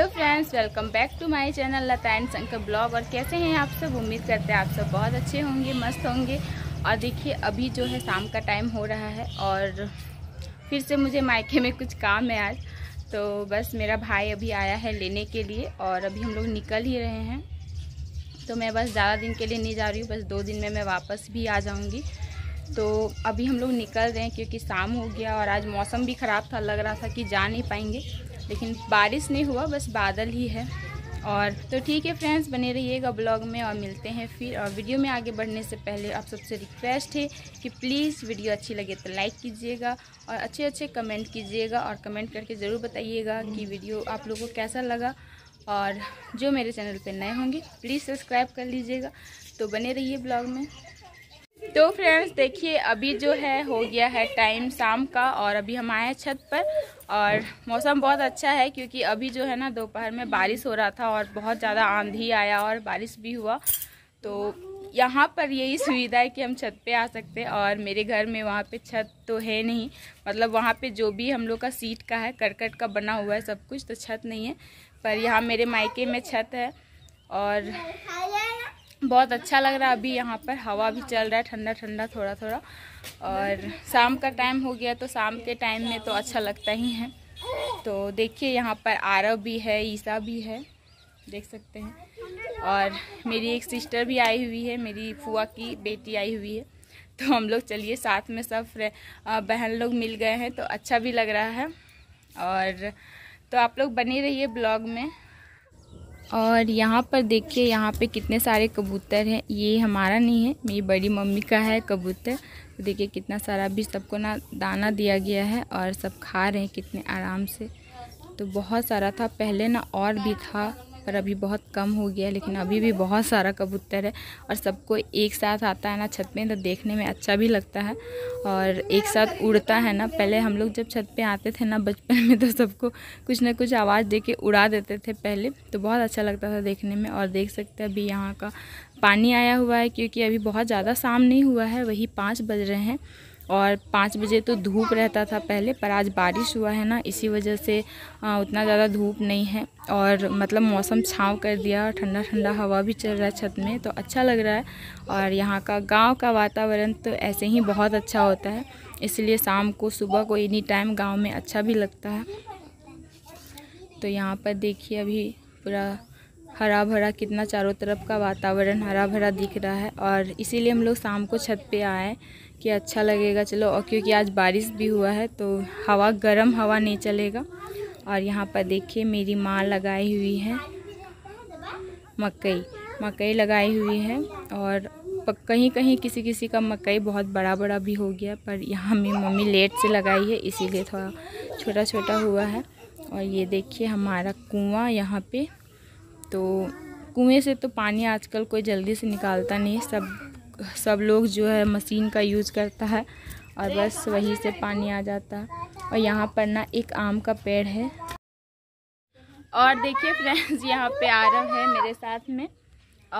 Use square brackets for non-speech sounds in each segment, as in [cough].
Hello friends welcome back to my channel Lata and Shankar blog और कैसे हैं आप सब उम्मीद करते हैं आप सब बहुत अच्छे होंगे मस्त होंगे और देखिए अभी जो है शाम का टाइम हो रहा है और फिर से मुझे मायके में कुछ काम है आज तो बस मेरा भाई अभी आया है लेने के लिए और अभी हम लोग निकल ही रहे हैं तो मैं बस ज़्यादा दिन के लिए नहीं जा रही हूँ बस दो दिन में मैं वापस भी आ जाऊँगी तो अभी हम लोग निकल रहे हैं क्योंकि शाम हो गया और आज मौसम भी ख़राब था लग रहा था कि जा नहीं पाएंगे लेकिन बारिश नहीं हुआ बस बादल ही है और तो ठीक है फ्रेंड्स बने रहिएगा ब्लॉग में और मिलते हैं फिर और वीडियो में आगे बढ़ने से पहले आप सबसे रिक्वेस्ट है कि प्लीज़ वीडियो अच्छी लगे तो लाइक कीजिएगा और अच्छे अच्छे कमेंट कीजिएगा और कमेंट करके ज़रूर बताइएगा कि वीडियो आप लोगों को कैसा लगा और जो मेरे चैनल पर नए होंगे प्लीज़ सब्सक्राइब कर लीजिएगा तो बने रहिए ब्लॉग में तो फ्रेंड्स देखिए अभी जो है हो गया है टाइम शाम का और अभी हम आए हैं छत पर और मौसम बहुत अच्छा है क्योंकि अभी जो है ना दोपहर में बारिश हो रहा था और बहुत ज़्यादा आंधी आया और बारिश भी हुआ तो यहाँ पर यही सुविधा है कि हम छत पे आ सकते हैं और मेरे घर में वहाँ पे छत तो है नहीं मतलब वहाँ पे जो भी हम लोग का सीट का है करकट का बना हुआ है सब कुछ तो छत नहीं है पर यहाँ मेरे मायके में छत है और बहुत अच्छा लग रहा है अभी यहाँ पर हवा भी चल रहा है ठंडा ठंडा थोड़ा थोड़ा और शाम का टाइम हो गया तो शाम के टाइम में तो अच्छा लगता ही है तो देखिए यहाँ पर आरव भी है ईसा भी है देख सकते हैं और मेरी एक सिस्टर भी आई हुई है मेरी फुआ की बेटी आई हुई है तो हम लोग चलिए साथ में सब बहन लोग मिल गए हैं तो अच्छा भी लग रहा है और तो आप लोग बने रहिए ब्लॉग में और यहाँ पर देखिए यहाँ पे कितने सारे कबूतर हैं ये हमारा नहीं है मेरी बड़ी मम्मी का है कबूतर तो देखिए कितना सारा भी सबको ना दाना दिया गया है और सब खा रहे हैं कितने आराम से तो बहुत सारा था पहले ना और भी था पर अभी बहुत कम हो गया लेकिन अभी भी बहुत सारा कबूतर है और सबको एक साथ आता है ना छत पे तो देखने में अच्छा भी लगता है और एक साथ उड़ता है ना पहले हम लोग जब छत पे आते थे ना बचपन में तो सबको कुछ ना कुछ आवाज़ दे के उड़ा देते थे पहले तो बहुत अच्छा लगता था देखने में और देख सकते हैं अभी यहाँ का पानी आया हुआ है क्योंकि अभी बहुत ज़्यादा शाम नहीं हुआ है वही पाँच बज रहे हैं और पाँच बजे तो धूप रहता था पहले पर आज बारिश हुआ है ना इसी वजह से उतना ज़्यादा धूप नहीं है और मतलब मौसम छाँव कर दिया ठंडा ठंडा हवा भी चल रहा है छत में तो अच्छा लग रहा है और यहाँ का गांव का वातावरण तो ऐसे ही बहुत अच्छा होता है इसलिए शाम को सुबह को एनी टाइम गाँव में अच्छा भी लगता है तो यहाँ पर देखिए अभी पूरा हरा भरा कितना चारों तरफ का वातावरण हरा भरा दिख रहा है और इसीलिए हम लोग शाम को छत पे आए कि अच्छा लगेगा चलो और क्योंकि आज बारिश भी हुआ है तो हवा गर्म हवा नहीं चलेगा और यहाँ पर देखिए मेरी माँ लगाई हुई है मकई मकई लगाई हुई है और कहीं कहीं किसी किसी का मकई बहुत बड़ा बड़ा भी हो गया पर यहाँ मेरी मम्मी लेट से लगाई है इसीलिए थोड़ा छोटा छोटा हुआ है और ये देखिए हमारा कुआँ यहाँ पे तो कुएँ से तो पानी आजकल कोई जल्दी से निकालता नहीं सब सब लोग जो है मशीन का यूज़ करता है और बस वहीं से पानी आ जाता है और यहाँ पर ना एक आम का पेड़ है और देखिए फ्रेंड्स यहाँ पे आरव है मेरे साथ में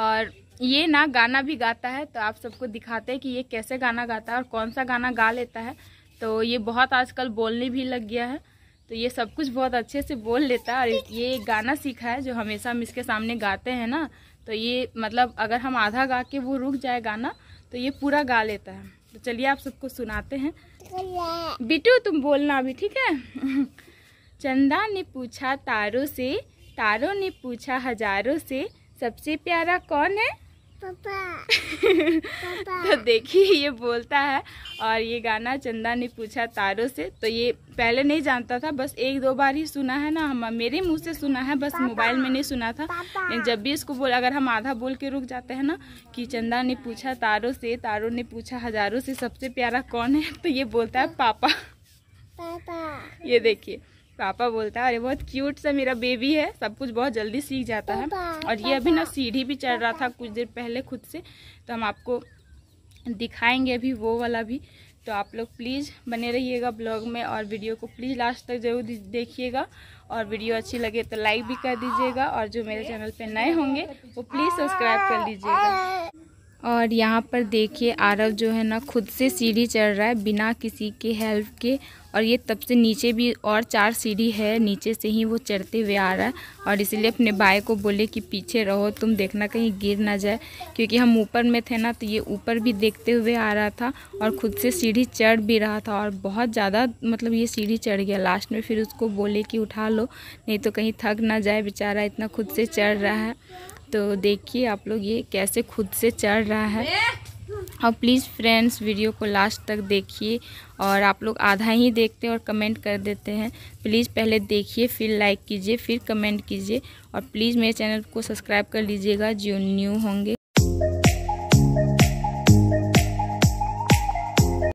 और ये ना गाना भी गाता है तो आप सबको दिखाते हैं कि ये कैसे गाना गाता है और कौन सा गाना गा लेता है तो ये बहुत आजकल बोलने भी लग गया है तो ये सब कुछ बहुत अच्छे से बोल लेता है और ये गाना सीखा है जो हमेशा हम इसके सामने गाते हैं ना तो ये मतलब अगर हम आधा गा के वो रुक जाए गाना तो ये पूरा गा लेता है तो चलिए आप सबको सुनाते हैं बिटू तुम बोलना अभी ठीक है [laughs] चंदा ने पूछा तारों से तारों ने पूछा हजारों से सबसे प्यारा कौन है पापा [laughs] तो देखिए ये बोलता है और ये गाना चंदा ने पूछा तारों से तो ये पहले नहीं जानता था बस एक दो बार ही सुना है ना हम मेरे मुंह से सुना है बस मोबाइल में नहीं सुना था लेकिन जब भी इसको बोल अगर हम आधा बोल के रुक जाते हैं ना कि चंदा ने पूछा तारों से तारों ने पूछा हजारों से सबसे प्यारा कौन है [laughs] तो ये बोलता है पापा, पापा। ये देखिए पापा बोलता है अरे बहुत क्यूट सा मेरा बेबी है सब कुछ बहुत जल्दी सीख जाता है और ये अभी ना सीढ़ी भी चढ़ रहा था कुछ देर पहले खुद से तो हम आपको दिखाएंगे अभी वो वाला भी तो आप लोग प्लीज़ बने रहिएगा ब्लॉग में और वीडियो को प्लीज़ लास्ट तक जरूर देखिएगा और वीडियो अच्छी लगे तो लाइक भी कर दीजिएगा और जो मेरे चैनल पे नए होंगे वो प्लीज़ सब्सक्राइब कर लीजिएगा और यहाँ पर देखिए आरव जो है ना खुद से सीढ़ी चढ़ रहा है बिना किसी के हेल्प के और ये तब से नीचे भी और चार सीढ़ी है नीचे से ही वो चढ़ते हुए आ रहा है और इसलिए अपने भाई को बोले कि पीछे रहो तुम देखना कहीं गिर ना जाए क्योंकि हम ऊपर में थे ना तो ये ऊपर भी देखते हुए आ रहा था और ख़ुद से सीढ़ी चढ़ भी रहा था और बहुत ज़्यादा मतलब ये सीढ़ी चढ़ गया लास्ट में फिर उसको बोले कि उठा लो नहीं तो कहीं थक ना जाए बेचारा इतना खुद से चढ़ रहा है तो देखिए आप लोग ये कैसे खुद से चढ़ रहा है और प्लीज़ फ्रेंड्स वीडियो को लास्ट तक देखिए और आप लोग आधा ही देखते हैं और कमेंट कर देते हैं प्लीज़ पहले देखिए फिर लाइक कीजिए फिर कमेंट कीजिए और प्लीज़ मेरे चैनल को सब्सक्राइब कर लीजिएगा जो न्यू होंगे